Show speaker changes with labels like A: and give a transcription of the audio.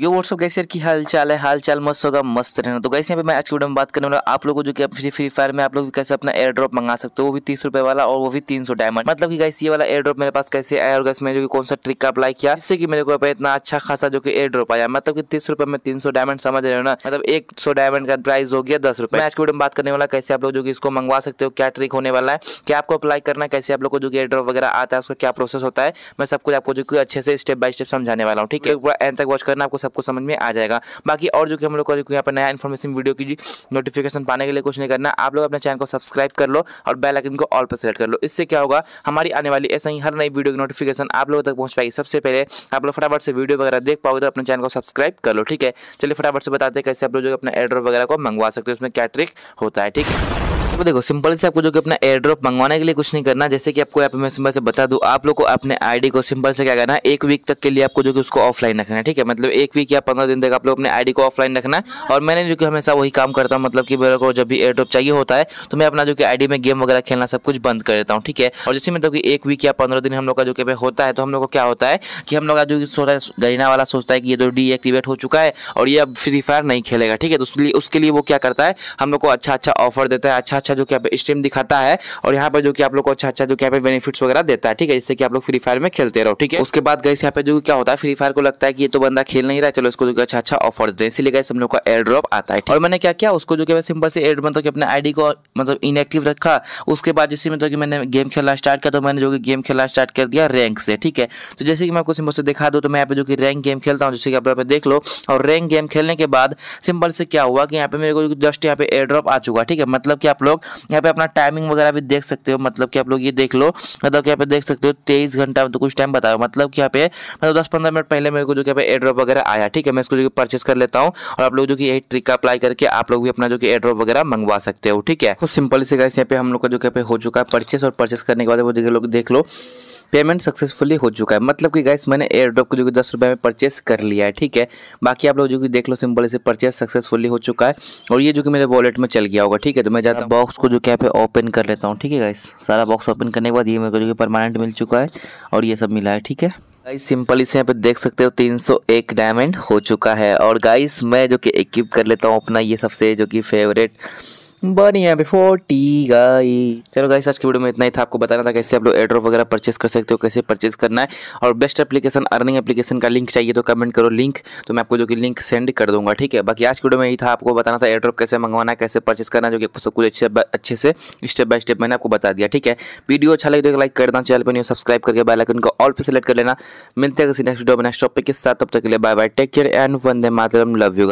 A: ये WhatsApp gas यार की हाल चाल है हाल चाल मस्त होगा मस्त रहना तो गैस यहाँ पे मैं आज की वीडियो में बात करने वाला आप लोगों को जो कि फ्री फ्री फायर में आप लोग कैसे अपना एयर ड्रॉप मंगा सकते हो वो भी तीस रुपए वाला और वो भी तीन सौ डायमंड मतलब कि गैस ये वाला एयर ड्रॉप मेरे पास कैसे आया और गैस मैंने जो कि कौन सा ट्रिक का अप्लाई किया जिससे कि मेरे को इतना अच्छा खासा जो कि एयर ड्रॉप आया मतलब की तीस रुपए में तीन सौ डायमंड समझ रहे हो ना मतलब एक सौ डायमंड का प्राइस हो गया दस रुपए मैं आज की वीडियो में बात करने वाला कैसे आप लोग जो कि इसको मंगवा सकते हो क्या ट्रिक होने वाला है क्या आपको अप्लाई करना कैसे आप लोग को जो कि एयर ड्रॉप वगैरह आता है उसका क्या प्रोसेस होता है मैं सब कुछ आपको जो कि अच्छे से स्टेप बाय स्टेप समझाने वाला हूँ ठीक है एंड तो तक वॉच करना आपको सबको समझ में आ जाएगा बाकी और जो कि हम लोग का यहाँ पर नया इन्फॉर्मेशन वीडियो की नोटिफिकेशन पाने के लिए कुछ नहीं करना आप लोग अपने चैनल को सब्सक्राइब कर लो और बेल आइकन को ऑल पर सेलेक्ट कर लो इससे क्या होगा हमारी आने वाली ऐसा ही हर नई वीडियो की नोटिफिकेशन आप लोगों तक पहुँच पाएगी सबसे पहले आप लोग फटाफट से वीडियो वगैरह देख पाओगे तो अपने चैनल को सब्सक्राइब कर लो ठीक है चलिए फटाफट से बताते हैं कैसे आप लोग जो अपना एड्रेस वगैरह को मंगवा सकते हैं उसमें क्या ट्रिक होता है ठीक है यहाँ पे देखो सिंपल से आपको जो कि अपना एयर ड्रॉप मंगवाने के लिए कुछ नहीं करना जैसे कि आपको यहाँ पे मैं सिंपल से बता दूँ आप लोग को अपने आईडी को सिंपल से क्या करना है एक वीक तक के लिए आपको जो कि उसको ऑफलाइन रखना है ठीक है मतलब एक वीक या पंद्रह दिन तक आप लोग अपने आईडी को ऑफलाइन रखना है और मैंने जो कि हमेशा वही काम करता हूँ मतलब कि मेरे को जब भी एयर ड्रॉप चाहिए होता है तो मैं अपना जो कि आई में गेम वगैरह खेलना सब कुछ बंद कर देता हूँ ठीक है और जैसे मतलब कि एक वीक या पंद्रह दिन हम लोग का जो कि होता है तो हम लोग को क्या होता है कि हम लोग का जो सोचा गरीना वाला सोचता है कि ये तो डीएक्टिवेट हो चुका है और ये अब फ्री फायर नहीं खेलेगा ठीक है तो उसके लिए वो क्या करता है हम लोग को अच्छा अच्छा ऑफर देता है अच्छा अच्छा जो कि स्ट्रीम दिखाता है और यहाँ पर जो कि आप लोग को अच्छा अच्छा जो कि बेनिफिट बेनिफिट्स वगैरह देता है ठीक है जिससे कि आप लोग फ्री फायर में खेलते रहो ठीक है उसके बाद गैस यहाँ पे जो क्या होता है फ्री फायर को लगता है कि ये तो बंदा खेल नहीं रहा है चलो इसको जो अच्छा अच्छा ऑफर देते हैं गए गैस हम लोग का एयर ड्रॉप आता है और मैंने क्या किया उसको जो कि सिंपल से एयर मतलब कि अपने आईडी को मतलब इनएक्टिव रखा उसके बाद जैसे मतलब कि मैंने गेम खेलना स्टार्ट किया तो मैंने जो कि गेम खेलना स्टार्ट कर दिया रैंक से ठीक है तो जैसे कि मैं आपको सिंपल से दिखा दूँ तो मैं यहाँ पे जो कि रैंक गेम खेलता हूँ जैसे कि आप यहाँ पे देख लो और रैंक गेम खेलने के बाद सिंपल से क्या हुआ कि यहाँ पे मेरे को जस्ट यहाँ पे एयर ड्रॉप आ चुका ठीक है मतलब कि आप लोग लोग यहाँ पे अपना टाइमिंग वगैरह भी देख सकते हो मतलब कि आप लोग ये देख लो मतलब यहाँ पे देख सकते हो तेईस घंटा में तो कुछ टाइम बताओ मतलब कि यहाँ पे मतलब दस पंद्रह मिनट पहले मेरे को जो कि यहाँ एड्रॉप वगैरह आया ठीक है मैं इसको जो परचेस कर लेता हूँ और आप लोग जो कि यही ट्रिक का अप्लाई करके आप लोग भी अपना जो कि एड्रॉप वगैरह मंगवा सकते हो ठीक है सिंपल से गाइस यहाँ पे हम लोग का जो कि हो चुका है परचेस और परचेस करने के बाद वो देख लो देख लो पेमेंट सक्सेसफुली हो चुका है मतलब कि गाइस मैंने एयर ड्रॉप को जो कि दस रुपये में परचेस कर लिया है ठीक है बाकी आप लोग जो कि देख लो सिंपल इसे परचेस सक्सेसफुली हो चुका है और ये जो कि मेरे वॉलेट में चल गया होगा ठीक है तो मैं ज़्यादा बॉक्स को जो क्या पे ओपन कर लेता हूँ ठीक है गाइस सारा बॉक्स ओपन करने के बाद ये मेरे को जो कि परमानेंट मिल चुका है और ये सब मिला है ठीक है गाइस सिंपल इसे यहाँ पे देख सकते हो 301 डायमंड हो चुका है और गाइस मैं जो कि इक्विप कर लेता हूँ अपना ये सबसे जो कि फेवरेट बढ़िया पे फोर्टी गाई चलो गाइस आज की वीडियो में इतना ही था आपको बताना था कैसे आप लोग एड्रॉप वगैरह परचेस कर सकते हो कैसे परचेस करना है और बेस्ट एप्लीकेशन अर्निंग एप्लीकेशन का लिंक चाहिए तो कमेंट करो लिंक तो मैं आपको जो कि लिंक सेंड कर दूंगा ठीक है बाकी आज की वीडियो में यही था आपको बताना था एड्रॉप कैसे मंगवाना है कैसे परचेस करना जो कि सब कुछ अच्छे अच्छे से स्टेप बाय स्टेप मैंने आपको बता दिया ठीक है वीडियो अच्छा लगे तो लाइक कर देना चैनल पर नहीं सब्सक्राइब करके बेलाइकन को ऑल पर सेलेक्ट कर लेना मिलते हैं किसी नेक्स्ट वीडियो में नेक्स्ट टॉपिक के साथ तब तक के लिए bye bye take care and वंदे मातरम लव यू